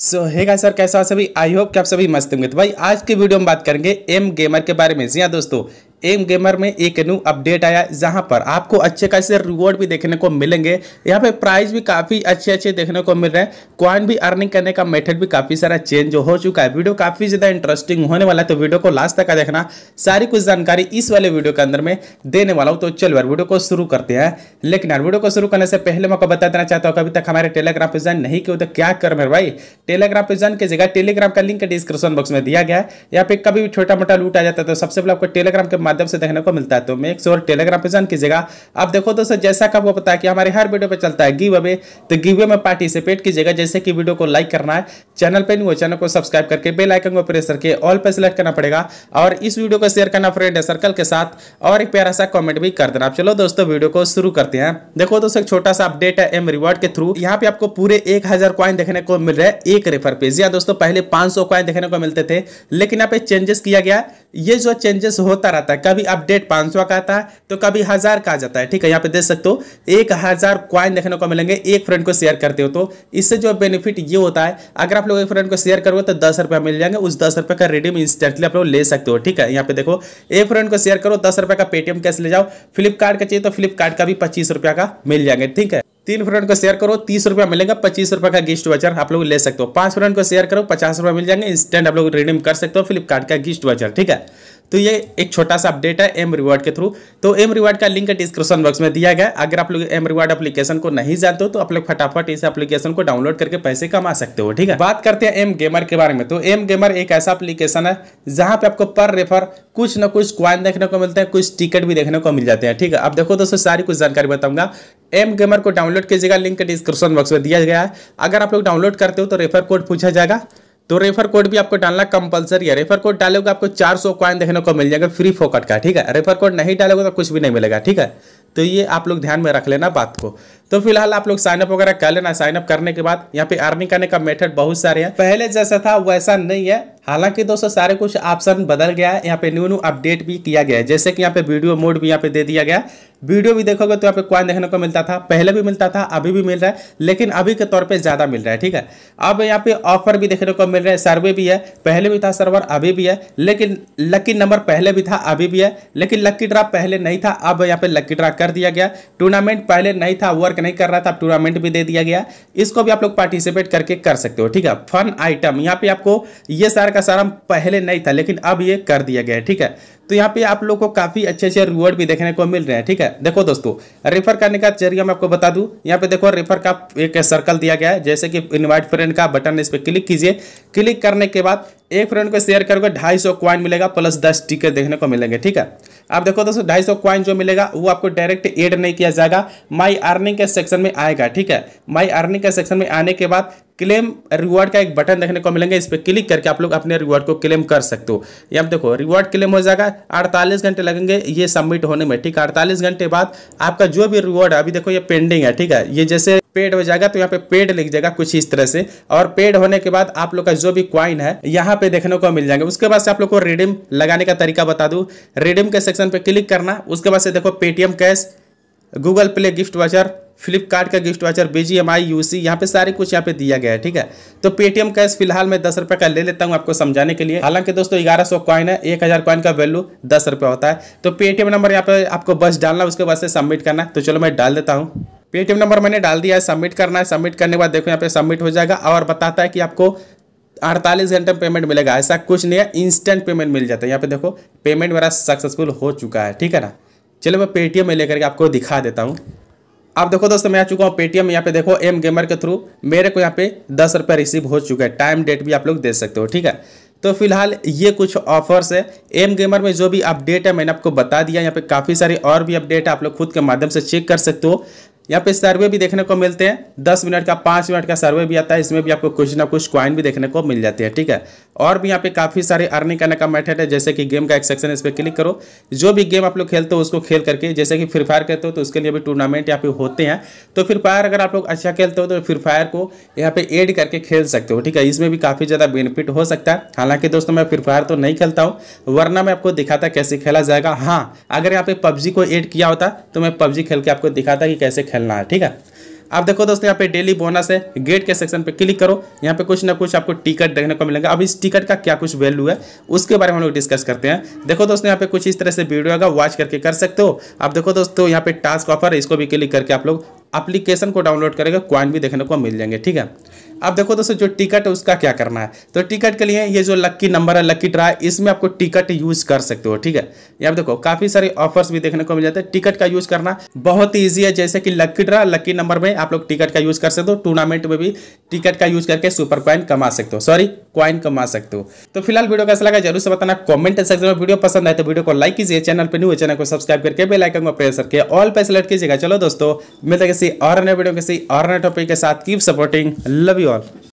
सो हैगा सर कैसा हो सभी आई होप कि आप सभी मस्त होंगे तो भाई आज के वीडियो में बात करेंगे एम गेमर के बारे में जी हाँ दोस्तों एम गेमर में एक न्यू अपडेट आया जहां पर आपको अच्छे खासे रिवॉर्ड भी देखने को मिलेंगे यहाँ पे प्राइस भी काफ़ी अच्छे अच्छे देखने को मिल रहे हैं क्वाइन भी अर्निंग करने का मेथड भी काफ़ी सारा चेंज हो चुका है वीडियो काफ़ी ज़्यादा इंटरेस्टिंग होने वाला है तो वीडियो को लास्ट तक का देखना सारी कुछ जानकारी इस वाले वीडियो के अंदर में देने वाला हूँ तो चलो यार वीडियो को शुरू करते हैं लेकिन यार वीडियो को शुरू करने से पहले मैं आपको बता देना चाहता हूँ अभी तक हमारे टेलीग्राम पर ज्वाइन नहीं किया तो क्या कर मेरे भाई टेलीग्राम पर ज्वाइन जगह टेलीग्राम का लिंक डिस्क्रिप्शन बॉक्स में दिया गया है यहाँ पे कभी भी छोटा मोटा लूट आ जाता है तो सबसे पहले आपको टेलीग्राम के माध्यम से देखने को मिलता है तो मेक श्योर टेलीग्राम पर ज्वाइन कीजिएगा आप देखो दोस्तों जैसा कि आपको पता है कि हमारे हर वीडियो पर चलता है गिव अवे तो गिव अवे में पार्टिसिपेट कीजिएगा जैसे कि वीडियो को लाइक करना है चैनल पर नहीं हो चैनल को सब्सक्राइब करके बेल आइकन को प्रेस करके ऑल पर सेलेक्ट करना पड़ेगा और इस वीडियो को शेयर करना फ्रेंड सर्कल के साथ और एक प्यारा सा कॉमेंट भी कर देना चलो दोस्तों वीडियो को शुरू करते हैं देखो दोस्तों एक छोटा सा अपडेट है एम रिवॉर्ड के थ्रू यहाँ पे आपको पूरे एक हजार क्वाइन देखने को मिल रहा है एक रेफर पेज या दोस्तों पहले पांच सौ क्वाइन देखने को मिलते थे लेकिन यहाँ पे चेंजेस किया गया ये जो चेंजेस होता रहता है कभी अपडेट पाँच का आता है तो कभी हज़ार का आ जाता है ठीक है यहाँ पे देख सकते हो एक हज़ार क्वाइन देखने को मिलेंगे एक फ्रेंड को शेयर करते हो तो इससे जो बेनिफिट ये होता है अगर आप लोग एक फ्रेंड को शेयर करोगे तो दस रुपया मिल जाएंगे उस दस रुपये का रिडीम इंस्टेंटली आप लोग ले सकते हो ठीक है यहाँ पे देखो एक फ्रेंड को शेयर करो दस रुपये का पेटीएम कैसे ले जाओ फ्लिपकार्ट का चाहिए तो फ्लिपकार्ट का भी पच्चीस रुपया का मिल जाएंगे ठीक है तीन फ्रेंड को शेयर करो तीस रुपया मिलेगा पच्चीस रुपये का गिफ्ट वचर आप लोग ले सकते हो पांच फ्रेंड को शेयर करो पचास रुपया मिल जाएंगे इंस्टेंट आप लोग रिडीम कर सकते हो फ्लिपकार्ट का गिफ्ट वचर ठीक है तो ये एक छोटा सा अपडेट है एम रिवार्ड के थ्रू तो एम रिवार्ड का लिंक डिस्क्रिप्शन बॉक्स में दिया गया अगर आप लोग एम रिवार्ड एप्लीकेशन को नहीं जानते हो तो आप लोग फटाफट इस एप्लीकेशन को डाउनलोड करके पैसे कमा सकते हो ठीक है बात करते हैं एम गेमर के बारे में तो एम गेमर एक ऐसा एप्लीकेशन है जहां पर आपको पर रेफर कुछ ना कुछ क्वाइन देखने को मिलते हैं कुछ टिकट भी देखने को मिल जाते हैं ठीक है अब देखो दोस्तों सारी कुछ जानकारी बताऊंगा एम गेमर को डाउनलोड कीजिएगा लिंक डिस्क्रिप्शन बॉक्स में दिया गया है अगर आप लोग डाउनलोड करते हो तो रेफर कोड पूछा जाएगा तो रेफर कोड भी आपको डालना कंपलसरी है रेफर कोड डालोगे आपको 400 सौ क्वाइन देखने को मिल जाएगा फ्री फोकट का ठीक है रेफर कोड नहीं डालोगे तो कुछ भी नहीं मिलेगा ठीक है तो ये आप लोग ध्यान में रख लेना बात को तो फिलहाल आप लोग साइनअप वगैरह कर लेना साइनअप करने के बाद यहाँ पे अर्निंग करने का मेथड बहुत सारे हैं पहले जैसा था वैसा नहीं है हालांकि दोस्तों सारे कुछ ऑप्शन बदल गया है यहाँ पे न्यू न्यू अपडेट भी किया गया है जैसे कि यहाँ पे वीडियो मोड भी यहाँ पे दे दिया गया वीडियो भी देखोगे तो यहाँ पे कॉइन देखने को मिलता था पहले भी मिलता था अभी भी मिल रहा है लेकिन अभी के तौर पे ज़्यादा मिल रहा है ठीक है अब यहाँ पे ऑफर भी देखने को मिल रहा है सर्वे भी है पहले भी था सर्वर अभी भी है लेकिन लकी नंबर पहले भी था अभी भी है लेकिन लकी ड्रा पहले नहीं था अब यहाँ पे लकी ड्रा कर दिया गया टूर्नामेंट पहले नहीं था वर्क वर्क नहीं कर रहा था टूर्नामेंट भी दे दिया गया इसको भी आप लोग पार्टिसिपेट करके कर सकते हो ठीक है फन आइटम यहाँ पे आपको ये सारा का सारा पहले नहीं था लेकिन अब ये कर दिया गया है ठीक है तो यहाँ पे आप लोग को काफ़ी अच्छे अच्छे रिवॉर्ड भी देखने को मिल रहे हैं ठीक है देखो दोस्तों रेफर करने का जरिया मैं आपको बता दू यहाँ पे देखो रेफर का एक सर्कल दिया गया है जैसे कि इनवाइट फ्रेंड का बटन इस पर क्लिक कीजिए क्लिक करने के बाद एक फ्रेंड को शेयर करोगे ढाई सौ क्वाइन मिलेगा प्लस दस टिकट देखने को मिलेंगे ठीक है आप देखो दोस्तों ढाई सौ क्वाइन जो मिलेगा वो आपको डायरेक्ट एड नहीं किया जाएगा माई अर्निंग के का सेक्शन में आएगा ठीक है माई अर्निंग का सेक्शन में आने के बाद क्लेम रिवॉर्ड का एक बटन देखने को मिलेंगे इस पर क्लिक करके आप लोग अपने रिवॉर्ड को क्लेम कर सकते हो यहाँ देखो रिवॉर्ड क्लेम हो जाएगा 48 घंटे लगेंगे ये सबमिट होने में ठीक है 48 घंटे बाद आपका जो भी रिवॉर्ड है अभी देखो ये पेंडिंग है ठीक है ये जैसे पेड हो जाएगा तो यहाँ पे पेड लिख जाएगा कुछ इस तरह से और पेड होने के बाद आप लोग का जो भी क्वाइन है यहाँ पे देखने को मिल जाएंगे उसके बाद से आप लोग को रिडीम लगाने का तरीका बता दू रिडीम के सेक्शन पे क्लिक करना उसके बाद से देखो Paytm cash Google Play gift voucher Flipkart का gift voucher B G M I U C यहाँ पे सारे कुछ यहाँ पे दिया गया है ठीक है तो पेटीएम कैश फिलहाल मैं दस रुपये का ले लेता हूँ आपको समझाने के लिए हालांकि दोस्तों ग्यारह सौ कॉइन है एक हज़ार कॉइन का वैल्यू दस रुपये होता है तो पेटीएम नंबर यहाँ पे आपको बस डालना उसके बाद से सबमिट करना तो चलो मैं डाल देता हूँ पेटीएम नंबर मैंने डाल दिया है सबमिट करना है सबमिट करने के बाद देखो यहाँ पे सबमिट हो जाएगा और बताता है कि आपको अड़तालीस घंटे में पेमेंट मिलेगा ऐसा कुछ नहीं है इंस्टेंट पेमेंट मिल जाता है यहाँ पे देखो पेमेंट मेरा सक्सेसफुल हो चुका है ठीक है ना चलो मैं पेटीएम में लेकर के आपको दिखा देता हूँ आप देखो दोस्तों मैं आ चुका हूँ पेटीएम यहाँ पे देखो एम गेमर के थ्रू मेरे को यहाँ पे दस रुपये रिसीव हो चुका है टाइम डेट भी आप लोग दे सकते हो ठीक है तो फिलहाल ये कुछ ऑफर्स है एम गेमर में जो भी अपडेट है मैंने आपको बता दिया यहाँ पे काफ़ी सारे और भी अपडेट आप लोग खुद के माध्यम से चेक कर सकते हो यहाँ पे सर्वे भी देखने को मिलते हैं दस मिनट का पाँच मिनट का सर्वे भी आता है इसमें भी आपको कुछ ना कुछ क्वाइन भी देखने को मिल जाती है ठीक है और भी यहाँ पे काफ़ी सारे अर्निंग करने का मेथड है जैसे कि गेम का एक सेक्शन इस पर क्लिक करो जो भी गेम आप लोग खेलते हो उसको खेल करके जैसे कि फ्री फायर खेलते हो तो उसके लिए भी टूर्नामेंट यहाँ पे होते हैं तो फ्री फायर अगर आप लोग अच्छा खेलते हो तो फ्री फायर को यहाँ पे एड करके खेल सकते हो ठीक है इसमें भी काफ़ी ज़्यादा बेनिफिट हो सकता है हालांकि दोस्तों मैं फ्री फायर तो नहीं खेलता हूँ वरना मैं आपको दिखाता कैसे खेला जाएगा हाँ अगर यहाँ पे पबजी को एड किया होता तो मैं पबजी खेल के आपको दिखाता कि कैसे खेलना है ठीक है आप देखो दोस्तों यहाँ पे डेली बोनस है गेट के सेक्शन पे क्लिक करो यहाँ पे कुछ ना कुछ आपको टिकट देखने को मिलेगा अब इस टिकट का क्या कुछ वैल्यू है उसके बारे में हम लोग डिस्कस करते हैं देखो दोस्तों यहाँ पे कुछ इस तरह से वीडियो होगा वॉच करके कर सकते हो आप देखो दोस्तों यहाँ पे टास्क ऑफर है इसको भी क्लिक करके आप लोग अप्लीकेशन को डाउनलोड करेगा क्वाइन भी देखने को मिल जाएंगे ठीक है अब देखो दोस्तों जो टिकट है उसका क्या करना है तो टिकट के लिए ये जो लक्की नंबर है लक्की ड्रा इसमें आपको टिकट यूज कर सकते हो ठीक है यहाँ देखो काफी सारे ऑफर्स भी देखने को मिल जाते हैं टिकट का यूज करना बहुत ही ईजी है जैसे कि लक्की ड्रा लक्की नंबर में आप लोग टिकट का यूज कर सकते हो टूर्नामेंट में भी टिकट का यूज करके सुपर कॉइन कमा सकते हो सॉरी कॉइन कमा सकते हो तो फिलहाल वीडियो कैसा लगा जरूर से बताना कमेंट सेक्शन में वीडियो पसंद आए तो वीडियो को लाइक कीजिए चैनल पर न्यू चैनल को सब्सक्राइब करके बेल आइकन को प्रेस करके ऑल पे सेलेक्ट कीजिएगा चलो दोस्तों मिलते किसी और नए वीडियो किसी और नए टॉपिक के साथ keep supporting love you all